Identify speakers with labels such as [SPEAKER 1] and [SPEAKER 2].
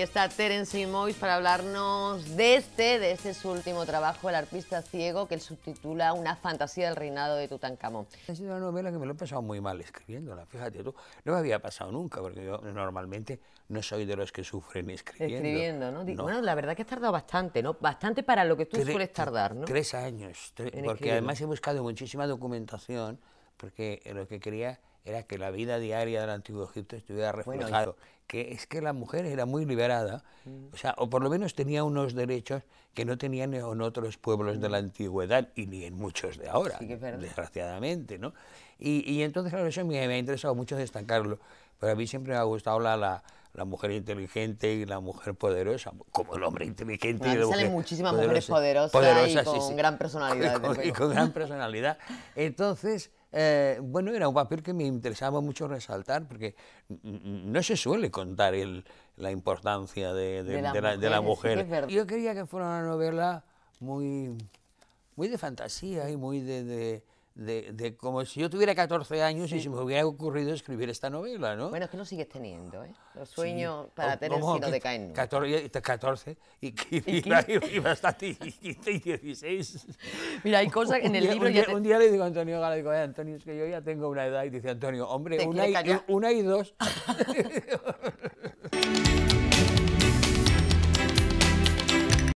[SPEAKER 1] Aquí está Terence Moyes para hablarnos de este, de ese su último trabajo, El arpista ciego, que él subtitula Una fantasía del reinado de Tutankamón. sido una novela que me lo he pasado muy mal escribiéndola, fíjate tú. No me había pasado nunca, porque yo normalmente no soy de los que sufren escribiendo. Escribiendo, ¿no? Bueno, la verdad que ha tardado bastante, ¿no? Bastante para lo que tú sueles tardar, ¿no? Tres años, porque además he buscado muchísima documentación, porque lo que quería era que la vida diaria del Antiguo Egipto estuviera reflejado, que es que la mujer era muy liberada, mm. o sea, o por lo menos tenía unos derechos que no tenían en otros pueblos de la mm. antigüedad y ni en muchos de ahora, desgraciadamente, ¿no? Y, y, entonces, claro, eso me, me, ha interesado mucho destacarlo, pero a mí siempre me ha gustado la, la, la mujer inteligente y la mujer poderosa, como el hombre inteligente y la salen muchísimas mujeres poderosas, y con gran personalidad. y con gran personalidad. Entonces... Eh, bueno, era un papel que me interesaba mucho resaltar porque no se suele contar la importancia de, la, mujer. Yo quería que fuera una novela muy, muy de fantasía y muy de de, de, como si yo tuviera 14 años y se me hubiera ocurrido escribir esta novela, ¿no? Bueno, es que lo sigues teniendo, ¿eh? Los sueños para tener si no decaen. 14, 14 y, 15, y, y, bastante, 15 y 16. Mira, hay cosas que en el libro... Un día, un día, le digo a Antonio Gala, digo, Antonio, es que yo ya tengo una edad, y dice Antonio, hombre, una y, dos.